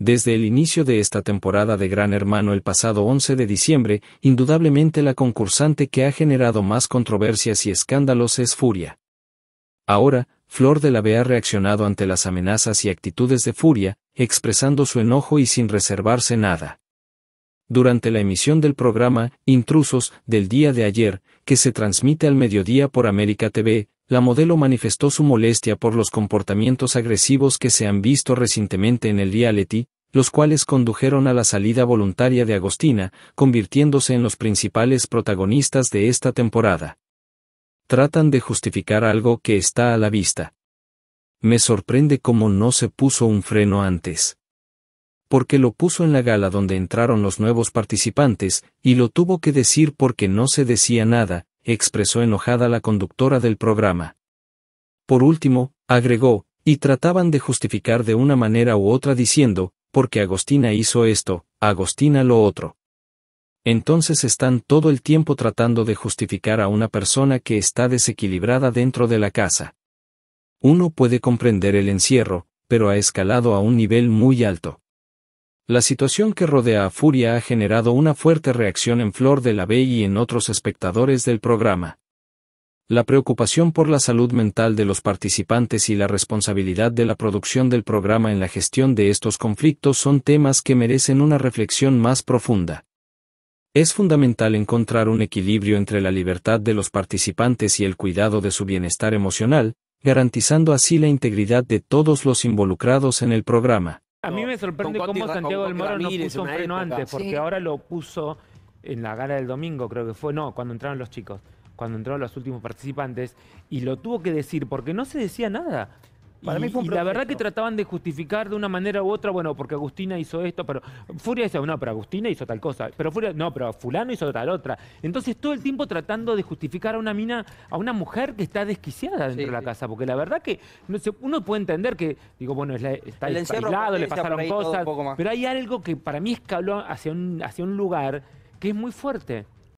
Desde el inicio de esta temporada de Gran Hermano el pasado 11 de diciembre, indudablemente la concursante que ha generado más controversias y escándalos es Furia. Ahora, Flor de la B ha reaccionado ante las amenazas y actitudes de Furia, expresando su enojo y sin reservarse nada. Durante la emisión del programa, Intrusos, del día de ayer, que se transmite al mediodía por América TV, la modelo manifestó su molestia por los comportamientos agresivos que se han visto recientemente en el reality, los cuales condujeron a la salida voluntaria de Agostina, convirtiéndose en los principales protagonistas de esta temporada. Tratan de justificar algo que está a la vista. Me sorprende cómo no se puso un freno antes. Porque lo puso en la gala donde entraron los nuevos participantes, y lo tuvo que decir porque no se decía nada, expresó enojada la conductora del programa. Por último, agregó, y trataban de justificar de una manera u otra diciendo, porque Agostina hizo esto, Agostina lo otro. Entonces están todo el tiempo tratando de justificar a una persona que está desequilibrada dentro de la casa. Uno puede comprender el encierro, pero ha escalado a un nivel muy alto. La situación que rodea a Furia ha generado una fuerte reacción en Flor de la B y en otros espectadores del programa. La preocupación por la salud mental de los participantes y la responsabilidad de la producción del programa en la gestión de estos conflictos son temas que merecen una reflexión más profunda. Es fundamental encontrar un equilibrio entre la libertad de los participantes y el cuidado de su bienestar emocional, garantizando así la integridad de todos los involucrados en el programa. A mí me sorprende cómo Santiago del Moro no puso freno antes, porque ahora lo puso en la gala del domingo, creo que fue, no, cuando entraron los chicos, cuando entraron los últimos participantes, y lo tuvo que decir porque no se decía nada la verdad que trataban de justificar de una manera u otra, bueno, porque Agustina hizo esto, pero Furia dice, no, pero Agustina hizo tal cosa, pero Furia, no, pero fulano hizo tal otra. Entonces todo el tiempo tratando de justificar a una mina, a una mujer que está desquiciada dentro de la casa, porque la verdad que uno puede entender que, digo, bueno, es está aislado, le pasaron cosas, pero hay algo que para mí escaló hacia un, hacia un lugar que es muy fuerte.